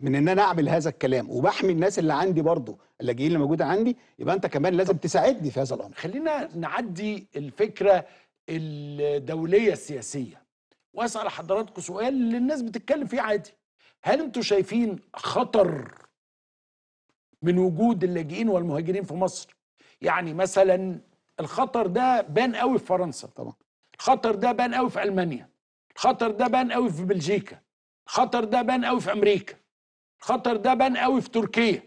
من ان انا اعمل هذا الكلام وبحمي الناس اللي عندي برضه اللاجئين اللي موجوده عندي يبقى انت كمان لازم تساعدني في هذا الامر خلينا نعدي الفكره الدوليه السياسيه واسال حضراتكم سؤال اللي الناس بتتكلم فيه عادي هل انتم شايفين خطر من وجود اللاجئين والمهاجرين في مصر يعني مثلا الخطر ده بان قوي في فرنسا طبعا الخطر ده بان قوي في المانيا الخطر ده بان قوي في بلجيكا الخطر ده بان قوي في امريكا الخطر ده بان قوي في تركيا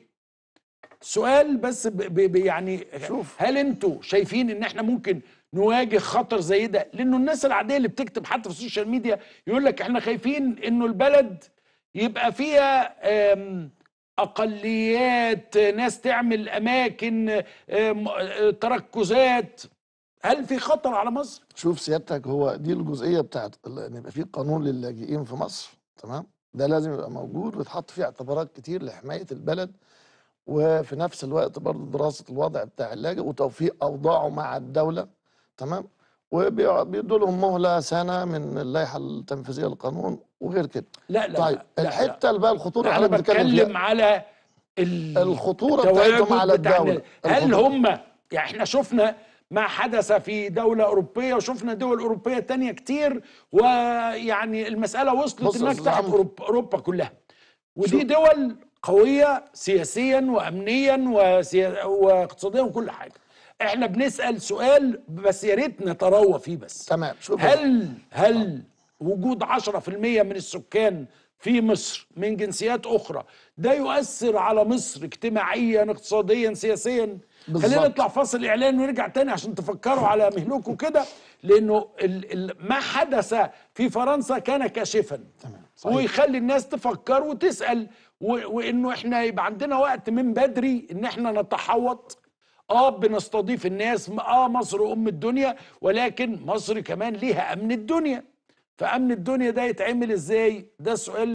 سؤال بس يعني شوف. هل انتوا شايفين ان احنا ممكن نواجه خطر زي ده لانه الناس العاديه اللي بتكتب حتى في السوشيال ميديا يقول لك احنا خايفين انه البلد يبقى فيها اقليات ناس تعمل اماكن تركزات هل في خطر على مصر شوف سيادتك هو دي الجزئيه بتاعت ان يبقى في قانون للاجئين في مصر تمام ده لازم يبقى موجود ويتحط فيه اعتبارات كتير لحمايه البلد وفي نفس الوقت برضه دراسه الوضع بتاع اللاجئ وتوفيق اوضاعه مع الدوله تمام وبيدوا لهم مهله سنه من اللائحه التنفيذيه للقانون وغير كده لا لا طيب لا الحته اللي بقى الخطوره انا بتكلم على الخطوره بتاعتهم على الدوله هل هم يعني احنا شفنا ما حدث في دولة أوروبية وشفنا دول أوروبية تانية كتير ويعني المسألة وصلت إنك تحت أوروبا, أوروبا كلها ودي دول قوية سياسيا وأمنيا وسيا... واقتصاديا وكل حاجة احنا بنسأل سؤال بس يا ريت نتروى فيه بس تمام شوف هل هل وجود 10% من السكان في مصر من جنسيات اخرى ده يؤثر على مصر اجتماعيا اقتصاديا سياسيا بالزبط. خلينا نطلع فاصل اعلان ونرجع تاني عشان تفكروا على مهلكم كده لانه ما حدث في فرنسا كان كاشفا تمام صحيح. ويخلي الناس تفكر وتسال وانه احنا يبقى عندنا وقت من بدري ان احنا نتحوط اه بنستضيف الناس اه مصر ام الدنيا ولكن مصر كمان ليها امن الدنيا فامن الدنيا ده يتعمل ازاي ده سؤال